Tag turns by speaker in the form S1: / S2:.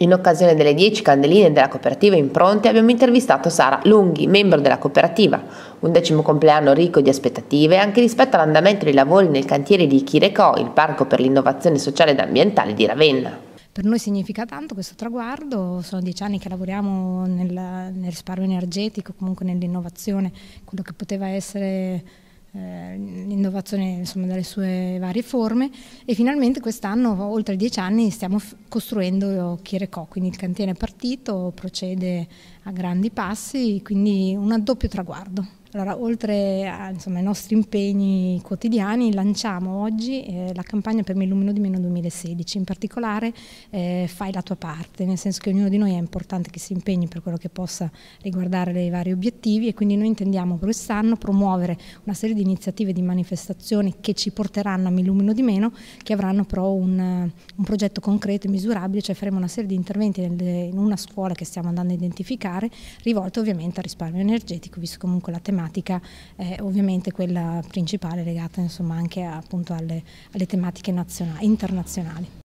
S1: In occasione delle 10 candeline della cooperativa Impronte abbiamo intervistato Sara Lunghi, membro della cooperativa. Un decimo compleanno ricco di aspettative anche rispetto all'andamento dei lavori nel cantiere di Chireco, il parco per l'innovazione sociale ed ambientale di Ravenna.
S2: Per noi significa tanto questo traguardo, sono dieci anni che lavoriamo nel, nel risparmio energetico, comunque nell'innovazione, quello che poteva essere eh, l'innovazione insomma, dalle sue varie forme e finalmente quest'anno, oltre dieci anni, stiamo costruendo Chirecò, quindi il cantiere è partito, procede a grandi passi, quindi un doppio traguardo. Allora, oltre ai nostri impegni quotidiani, lanciamo oggi eh, la campagna per Mi illumino di meno 2016, in particolare eh, fai la tua parte, nel senso che ognuno di noi è importante che si impegni per quello che possa riguardare i vari obiettivi e quindi noi intendiamo per quest'anno promuovere una serie di iniziative e di manifestazioni che ci porteranno a Mi illumino di meno, che avranno però un, un progetto concreto e misurabile, cioè faremo una serie di interventi in una scuola che stiamo andando a identificare particolare, rivolto ovviamente al risparmio energetico, visto comunque la tematica è ovviamente quella principale legata insomma, anche appunto alle, alle tematiche internazionali.